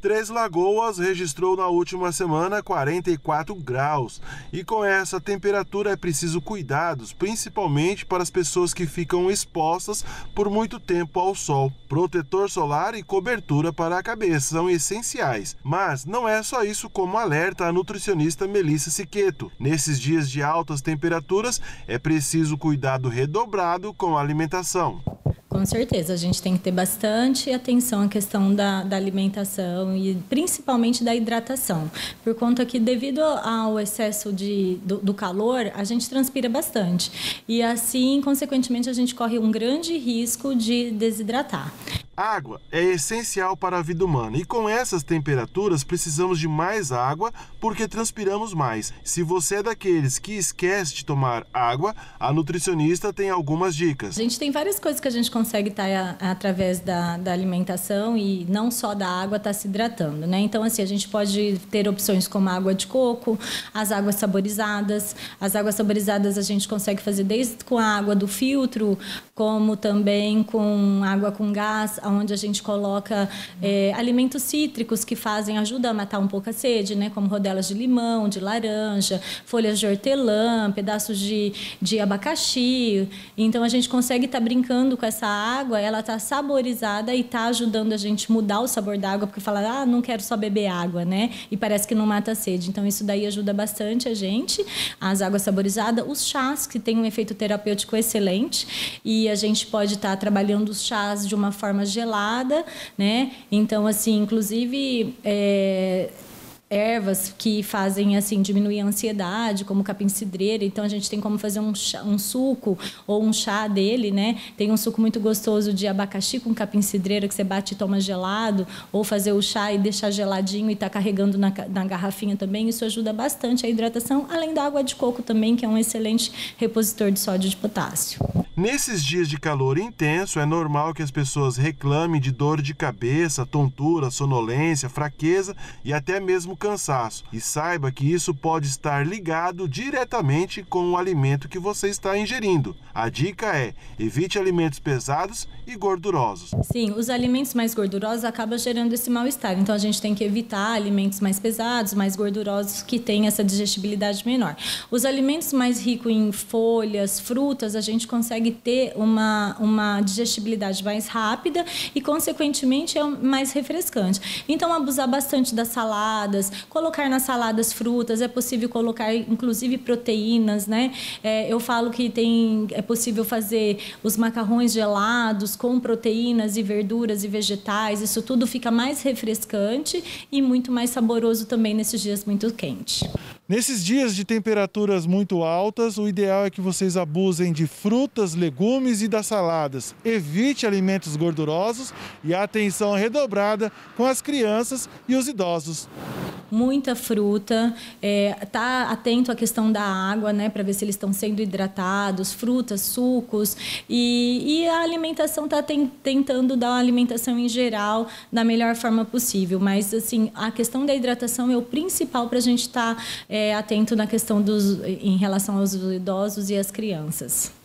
Três Lagoas registrou na última semana 44 graus. E com essa temperatura é preciso cuidados, principalmente para as pessoas que ficam expostas por muito tempo ao sol. Protetor solar e cobertura para a cabeça são essenciais. Mas não é só isso como alerta a nutricionista Melissa Siqueto. Nesses dias de altas temperaturas é preciso cuidado redobrado com a alimentação com certeza. A gente tem que ter bastante atenção à questão da, da alimentação e principalmente da hidratação. Por conta que, devido ao excesso de, do, do calor, a gente transpira bastante. E assim, consequentemente, a gente corre um grande risco de desidratar. Água é essencial para a vida humana e com essas temperaturas precisamos de mais água porque transpiramos mais. Se você é daqueles que esquece de tomar água, a nutricionista tem algumas dicas. A gente tem várias coisas que a gente consegue estar tá, através da, da, alimentação e não só da água estar tá se hidratando, né? Então, assim, a gente pode ter opções como água de coco, as águas saborizadas. As águas saborizadas a gente consegue fazer desde com a água do filtro, como também com água com gás onde a gente coloca é, alimentos cítricos que fazem, ajuda a matar um pouco a sede, né? Como rodelas de limão, de laranja, folhas de hortelã, pedaços de, de abacaxi. Então a gente consegue estar tá brincando com essa água, ela está saborizada e está ajudando a gente mudar o sabor da água, porque fala, ah, não quero só beber água, né? E parece que não mata a sede. Então isso daí ajuda bastante a gente, as águas saborizadas, os chás que tem um efeito terapêutico excelente e a gente pode estar tá trabalhando os chás de uma forma geral gelada, né? Então, assim, inclusive. É, ervas que fazem assim diminuir a ansiedade, como capim cidreira. Então a gente tem como fazer um, chá, um, suco ou um chá dele, né? Tem um suco muito gostoso de abacaxi com capim cidreira que você bate e toma gelado, ou fazer o chá e deixar geladinho e tá carregando na, na garrafinha também. Isso ajuda bastante a hidratação, além da água de coco também, que é um excelente repositor de sódio e de potássio. Nesses dias de calor intenso, é normal que as pessoas reclamem de dor de cabeça, tontura, sonolência, fraqueza e até mesmo cansaço. E saiba que isso pode estar ligado diretamente com o alimento que você está ingerindo. A dica é: evite alimentos pesados e gordurosos. Sim, os alimentos mais gordurosos acabam gerando esse mal-estar. Então a gente tem que evitar alimentos mais pesados, mais gordurosos que têm essa digestibilidade menor. Os alimentos mais ricos em folhas, frutas, a gente consegue consegue ter uma, uma digestibilidade mais rápida e, consequentemente, é mais refrescante. Então, abusar bastante das saladas, colocar nas saladas frutas, é possível colocar, inclusive, proteínas, né? É, eu falo que tem, é possível fazer os macarrões gelados com proteínas e verduras e vegetais, isso tudo fica mais refrescante e muito mais saboroso também nesses dias muito quentes. Nesses dias de temperaturas muito altas, o ideal é que vocês abusem de frutas, legumes e das saladas. Evite alimentos gordurosos e atenção redobrada com as crianças e os idosos muita fruta, é, tá atento à questão da água, né, para ver se eles estão sendo hidratados, frutas, sucos e, e a alimentação tá ten, tentando dar uma alimentação em geral da melhor forma possível. Mas assim, a questão da hidratação é o principal para a gente estar tá, é, atento na questão dos em relação aos idosos e às crianças.